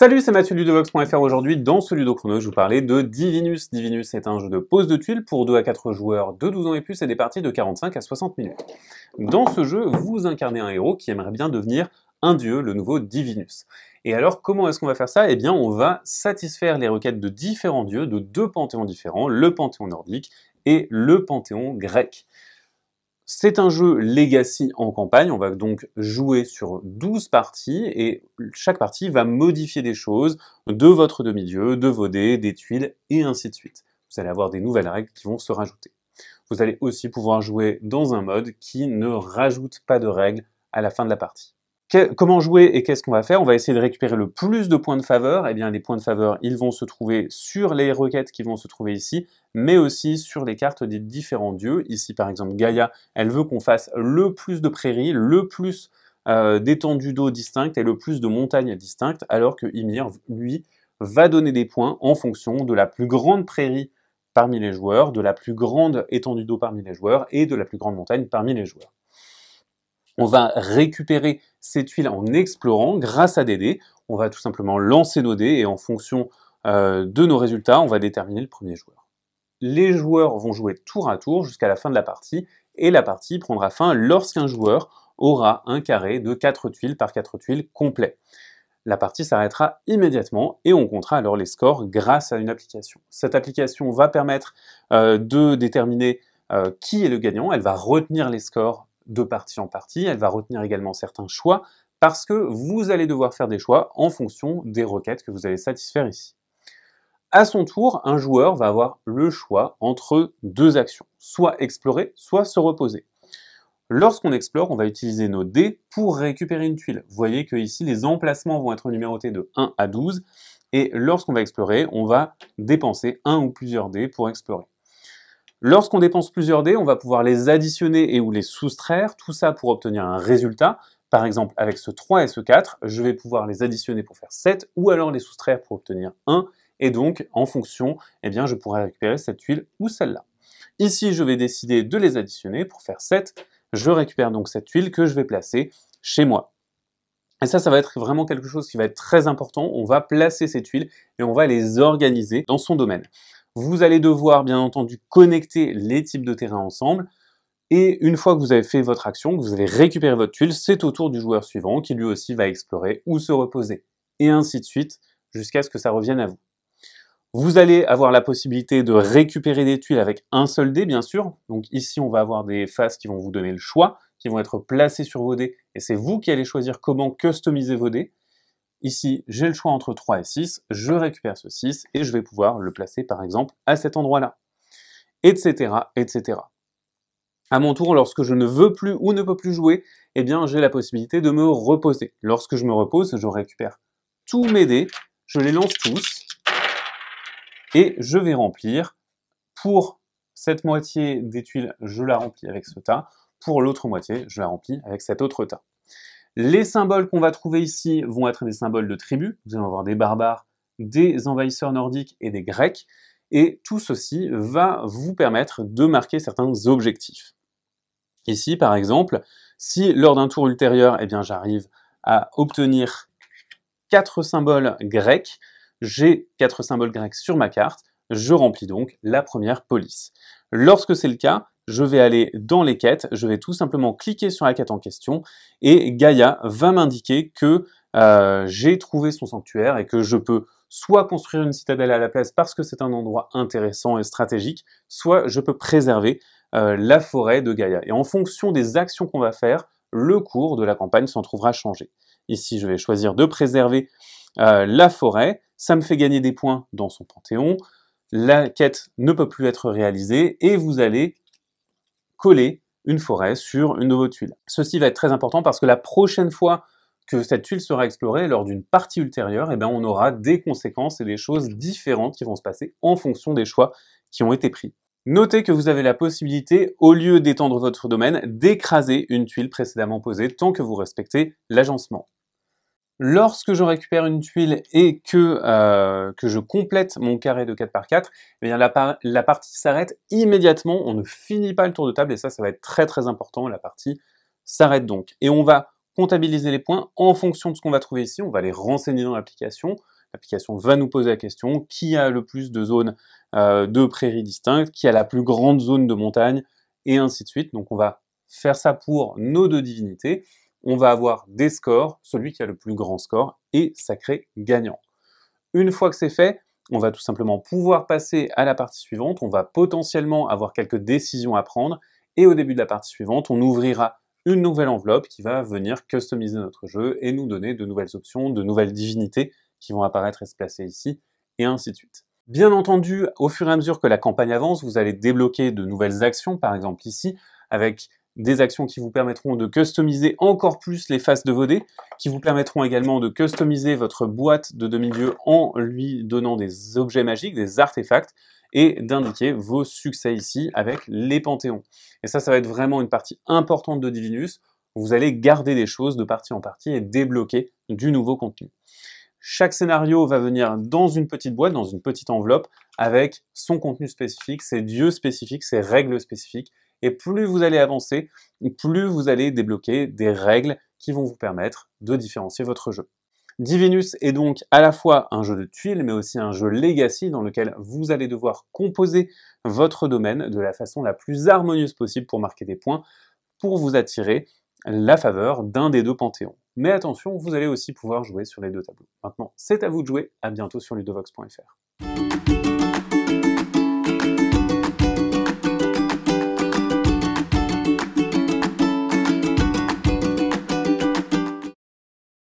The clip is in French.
Salut, c'est Mathieu Ludovox.fr. Aujourd'hui, dans ce Ludo Chrono, je vous parlais de Divinus. Divinus est un jeu de pose de tuiles pour 2 à 4 joueurs de 12 ans et plus et des parties de 45 à 60 minutes. Dans ce jeu, vous incarnez un héros qui aimerait bien devenir un dieu, le nouveau Divinus. Et alors, comment est-ce qu'on va faire ça Eh bien, on va satisfaire les requêtes de différents dieux, de deux panthéons différents, le panthéon nordique et le panthéon grec. C'est un jeu Legacy en campagne, on va donc jouer sur 12 parties et chaque partie va modifier des choses de votre demi-dieu, de vos dés, des tuiles et ainsi de suite. Vous allez avoir des nouvelles règles qui vont se rajouter. Vous allez aussi pouvoir jouer dans un mode qui ne rajoute pas de règles à la fin de la partie comment jouer et qu'est-ce qu'on va faire On va essayer de récupérer le plus de points de faveur. Eh bien, les points de faveur, ils vont se trouver sur les requêtes qui vont se trouver ici, mais aussi sur les cartes des différents dieux. Ici, par exemple, Gaïa, elle veut qu'on fasse le plus de prairies, le plus euh, d'étendues d'eau distinctes et le plus de montagnes distinctes, alors que Ymir, lui, va donner des points en fonction de la plus grande prairie parmi les joueurs, de la plus grande étendue d'eau parmi les joueurs et de la plus grande montagne parmi les joueurs. On va récupérer ces tuiles en explorant grâce à des dés. On va tout simplement lancer nos dés et en fonction euh, de nos résultats, on va déterminer le premier joueur. Les joueurs vont jouer tour à tour jusqu'à la fin de la partie et la partie prendra fin lorsqu'un joueur aura un carré de 4 tuiles par 4 tuiles complet. La partie s'arrêtera immédiatement et on comptera alors les scores grâce à une application. Cette application va permettre euh, de déterminer euh, qui est le gagnant, elle va retenir les scores de partie en partie, elle va retenir également certains choix, parce que vous allez devoir faire des choix en fonction des requêtes que vous allez satisfaire ici. À son tour, un joueur va avoir le choix entre deux actions, soit explorer, soit se reposer. Lorsqu'on explore, on va utiliser nos dés pour récupérer une tuile. Vous voyez que ici, les emplacements vont être numérotés de 1 à 12, et lorsqu'on va explorer, on va dépenser un ou plusieurs dés pour explorer. Lorsqu'on dépense plusieurs dés, on va pouvoir les additionner et ou les soustraire, tout ça pour obtenir un résultat. Par exemple, avec ce 3 et ce 4, je vais pouvoir les additionner pour faire 7 ou alors les soustraire pour obtenir 1. Et donc, en fonction, eh bien, je pourrais récupérer cette huile ou celle-là. Ici, je vais décider de les additionner pour faire 7. Je récupère donc cette huile que je vais placer chez moi. Et ça, ça va être vraiment quelque chose qui va être très important. On va placer cette huile et on va les organiser dans son domaine. Vous allez devoir, bien entendu, connecter les types de terrain ensemble. Et une fois que vous avez fait votre action, que vous avez récupéré votre tuile, c'est au tour du joueur suivant qui lui aussi va explorer ou se reposer. Et ainsi de suite, jusqu'à ce que ça revienne à vous. Vous allez avoir la possibilité de récupérer des tuiles avec un seul dé, bien sûr. Donc ici, on va avoir des faces qui vont vous donner le choix, qui vont être placées sur vos dés, et c'est vous qui allez choisir comment customiser vos dés. Ici, j'ai le choix entre 3 et 6, je récupère ce 6 et je vais pouvoir le placer par exemple à cet endroit-là, etc., etc. À mon tour, lorsque je ne veux plus ou ne peux plus jouer, eh bien j'ai la possibilité de me reposer. Lorsque je me repose, je récupère tous mes dés, je les lance tous, et je vais remplir pour cette moitié des tuiles, je la remplis avec ce tas, pour l'autre moitié, je la remplis avec cet autre tas. Les symboles qu'on va trouver ici vont être des symboles de tribus. vous allez avoir des barbares, des envahisseurs nordiques et des grecs. Et tout ceci va vous permettre de marquer certains objectifs. Ici, par exemple, si lors d'un tour ultérieur, eh bien, j'arrive à obtenir quatre symboles grecs, j'ai quatre symboles grecs sur ma carte, je remplis donc la première police. Lorsque c'est le cas, je vais aller dans les quêtes, je vais tout simplement cliquer sur la quête en question et Gaïa va m'indiquer que euh, j'ai trouvé son sanctuaire et que je peux soit construire une citadelle à la place parce que c'est un endroit intéressant et stratégique, soit je peux préserver euh, la forêt de Gaïa. Et en fonction des actions qu'on va faire, le cours de la campagne s'en trouvera changé. Ici, je vais choisir de préserver euh, la forêt, ça me fait gagner des points dans son panthéon, la quête ne peut plus être réalisée et vous allez coller une forêt sur une nouvelle tuile. Ceci va être très important parce que la prochaine fois que cette tuile sera explorée lors d'une partie ultérieure, eh bien on aura des conséquences et des choses différentes qui vont se passer en fonction des choix qui ont été pris. Notez que vous avez la possibilité, au lieu d'étendre votre domaine, d'écraser une tuile précédemment posée tant que vous respectez l'agencement. Lorsque je récupère une tuile et que, euh, que je complète mon carré de 4 par 4, eh la, partie s'arrête immédiatement, on ne finit pas le tour de table et ça, ça va être très très important, la partie s'arrête donc. Et on va comptabiliser les points en fonction de ce qu'on va trouver ici, on va les renseigner dans l'application, l'application va nous poser la question qui a le plus de zones euh, de prairies distinctes, qui a la plus grande zone de montagne, et ainsi de suite. Donc on va faire ça pour nos deux divinités on va avoir des scores, celui qui a le plus grand score est sacré gagnant. Une fois que c'est fait, on va tout simplement pouvoir passer à la partie suivante, on va potentiellement avoir quelques décisions à prendre, et au début de la partie suivante, on ouvrira une nouvelle enveloppe qui va venir customiser notre jeu et nous donner de nouvelles options, de nouvelles divinités qui vont apparaître et se placer ici, et ainsi de suite. Bien entendu, au fur et à mesure que la campagne avance, vous allez débloquer de nouvelles actions, par exemple ici, avec des actions qui vous permettront de customiser encore plus les faces de vos dés, qui vous permettront également de customiser votre boîte de demi-dieu en lui donnant des objets magiques, des artefacts, et d'indiquer vos succès ici avec les panthéons. Et ça, ça va être vraiment une partie importante de Divinus. Vous allez garder des choses de partie en partie et débloquer du nouveau contenu. Chaque scénario va venir dans une petite boîte, dans une petite enveloppe, avec son contenu spécifique, ses dieux spécifiques, ses règles spécifiques, et plus vous allez avancer, plus vous allez débloquer des règles qui vont vous permettre de différencier votre jeu. Divinus est donc à la fois un jeu de tuiles, mais aussi un jeu legacy dans lequel vous allez devoir composer votre domaine de la façon la plus harmonieuse possible pour marquer des points, pour vous attirer la faveur d'un des deux panthéons. Mais attention, vous allez aussi pouvoir jouer sur les deux tableaux. Maintenant, c'est à vous de jouer, à bientôt sur ludovox.fr.